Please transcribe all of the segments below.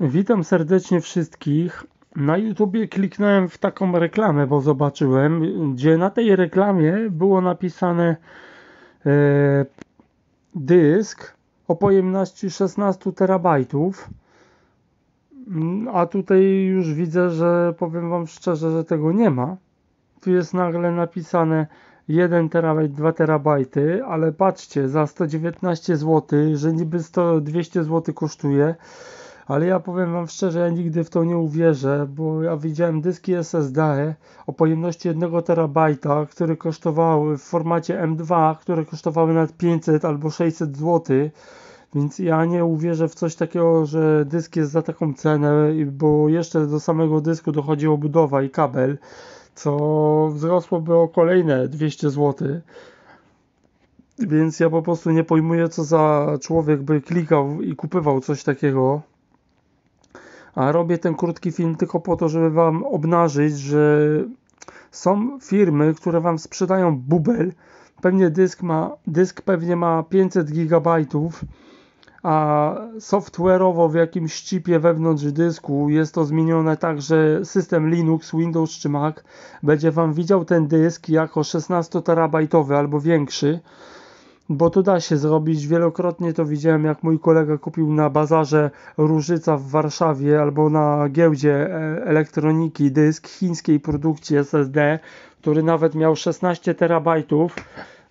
Witam serdecznie wszystkich. Na YouTubie kliknąłem w taką reklamę, bo zobaczyłem, gdzie na tej reklamie było napisane e, dysk o pojemności 16 terabajtów. A tutaj już widzę, że powiem Wam szczerze, że tego nie ma. Tu jest nagle napisane 1 terabajt, 2 terabajty, ale patrzcie, za 119 zł, że niby 100, 200 zł kosztuje ale ja powiem Wam szczerze, ja nigdy w to nie uwierzę, bo ja widziałem dyski SSD o pojemności 1 terabajta, które kosztowały w formacie M2, które kosztowały nawet 500 albo 600 zł. Więc ja nie uwierzę w coś takiego, że dysk jest za taką cenę, bo jeszcze do samego dysku dochodzi obudowa i kabel, co wzrosłoby o kolejne 200 zł. Więc ja po prostu nie pojmuję, co za człowiek by klikał i kupywał coś takiego. A robię ten krótki film tylko po to, żeby Wam obnażyć, że są firmy, które Wam sprzedają bubel. Pewnie dysk ma, dysk pewnie ma 500 gigabajtów, a software'owo w jakimś chipie wewnątrz dysku jest to zmienione tak, że system Linux, Windows czy Mac będzie Wam widział ten dysk jako 16 terabajtowy albo większy bo to da się zrobić. Wielokrotnie to widziałem, jak mój kolega kupił na bazarze Różyca w Warszawie albo na giełdzie e, elektroniki dysk chińskiej produkcji SSD, który nawet miał 16 terabajtów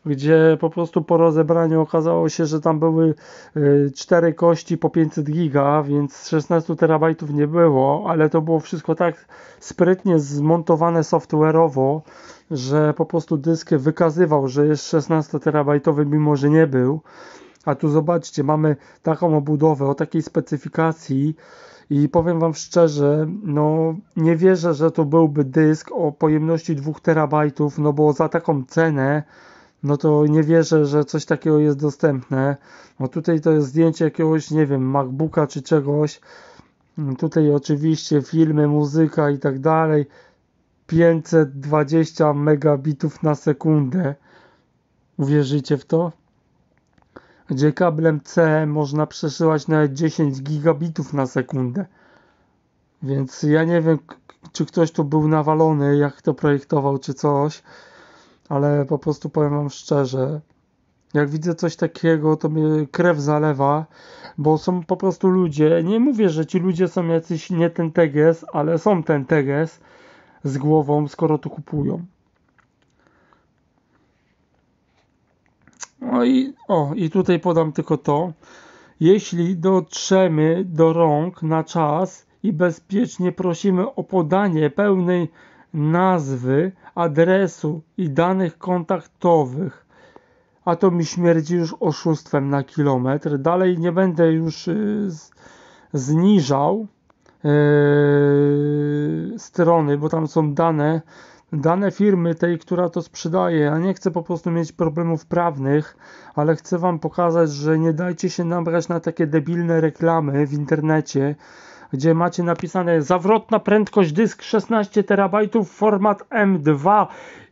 gdzie po prostu po rozebraniu okazało się, że tam były y, cztery kości po 500 giga, więc 16 terabajtów nie było, ale to było wszystko tak sprytnie zmontowane software'owo, że po prostu dysk wykazywał, że jest 16 terabajtowy, mimo że nie był. A tu zobaczcie, mamy taką obudowę o takiej specyfikacji i powiem Wam szczerze, no nie wierzę, że to byłby dysk o pojemności 2 terabajtów, no bo za taką cenę no to nie wierzę, że coś takiego jest dostępne. No tutaj to jest zdjęcie jakiegoś, nie wiem, MacBooka czy czegoś. Tutaj oczywiście filmy, muzyka i tak dalej. 520 megabitów na sekundę. Uwierzycie w to? Gdzie kablem C można przesyłać nawet 10 gigabitów na sekundę. Więc ja nie wiem, czy ktoś tu był nawalony, jak to projektował, czy coś ale po prostu powiem Wam szczerze, jak widzę coś takiego, to mnie krew zalewa, bo są po prostu ludzie. Nie mówię, że ci ludzie są jacyś nie ten teges, ale są ten teges z głową, skoro to kupują. No i, o, i tutaj podam tylko to. Jeśli dotrzemy do rąk na czas i bezpiecznie prosimy o podanie pełnej nazwy, adresu i danych kontaktowych. A to mi śmierdzi już oszustwem na kilometr. Dalej nie będę już y, zniżał y, strony, bo tam są dane, dane firmy tej, która to sprzedaje. Ja nie chcę po prostu mieć problemów prawnych, ale chcę Wam pokazać, że nie dajcie się nabrać na takie debilne reklamy w internecie, gdzie macie napisane zawrotna prędkość dysk 16 terabajtów format M2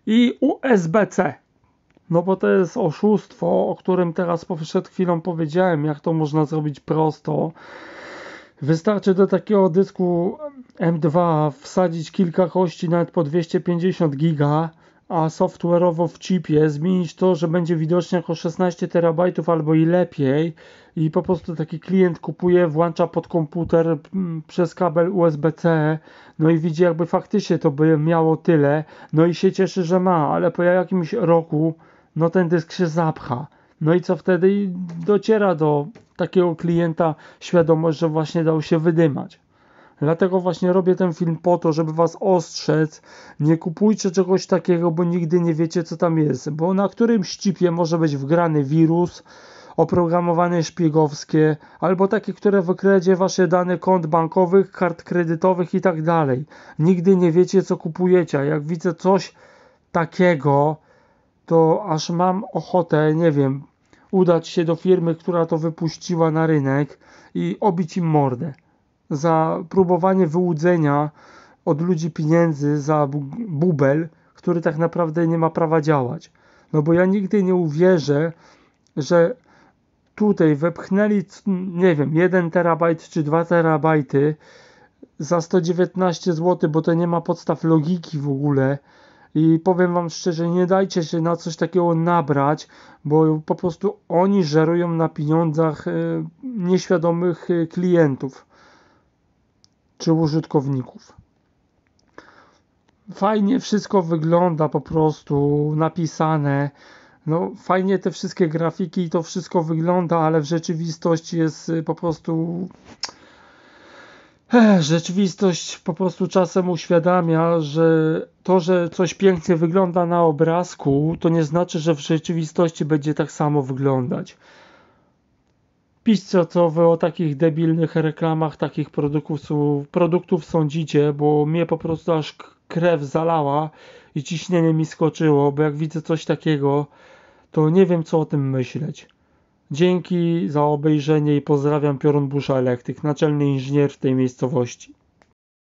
i USB-C. No bo to jest oszustwo, o którym teraz przed chwilą powiedziałem, jak to można zrobić prosto. Wystarczy do takiego dysku M2 wsadzić kilka kości, nawet po 250 giga a software'owo w chipie zmienić to, że będzie widocznie jako 16 terabajtów albo i lepiej i po prostu taki klient kupuje, włącza pod komputer mm, przez kabel USB-C no i widzi jakby faktycznie to by miało tyle, no i się cieszy, że ma, ale po jakimś roku no ten dysk się zapcha. No i co wtedy? dociera do takiego klienta świadomość, że właśnie dał się wydymać. Dlatego właśnie robię ten film po to, żeby was ostrzec. Nie kupujcie czegoś takiego, bo nigdy nie wiecie, co tam jest. Bo na którym ścipie może być wgrany wirus, oprogramowanie szpiegowskie, albo takie, które wykradzie wasze dane kont bankowych, kart kredytowych i tak dalej. Nigdy nie wiecie, co kupujecie. A jak widzę coś takiego, to aż mam ochotę, nie wiem, udać się do firmy, która to wypuściła na rynek i obić im mordę za próbowanie wyłudzenia od ludzi pieniędzy za bubel, który tak naprawdę nie ma prawa działać. No bo ja nigdy nie uwierzę, że tutaj wepchnęli, nie wiem, 1 terabajt czy 2 terabajty za 119 zł, bo to nie ma podstaw logiki w ogóle. I powiem Wam szczerze, nie dajcie się na coś takiego nabrać, bo po prostu oni żerują na pieniądzach y, nieświadomych y, klientów czy użytkowników. Fajnie wszystko wygląda po prostu napisane. No, fajnie te wszystkie grafiki i to wszystko wygląda, ale w rzeczywistości jest y, po prostu. Eh, rzeczywistość po prostu czasem uświadamia, że to, że coś pięknie wygląda na obrazku, to nie znaczy, że w rzeczywistości będzie tak samo wyglądać piszcie co wy o takich debilnych reklamach takich produktów, produktów sądzicie, bo mnie po prostu aż krew zalała i ciśnienie mi skoczyło, bo jak widzę coś takiego, to nie wiem co o tym myśleć. Dzięki za obejrzenie i pozdrawiam Piorun Busza Elektryk, naczelny inżynier w tej miejscowości.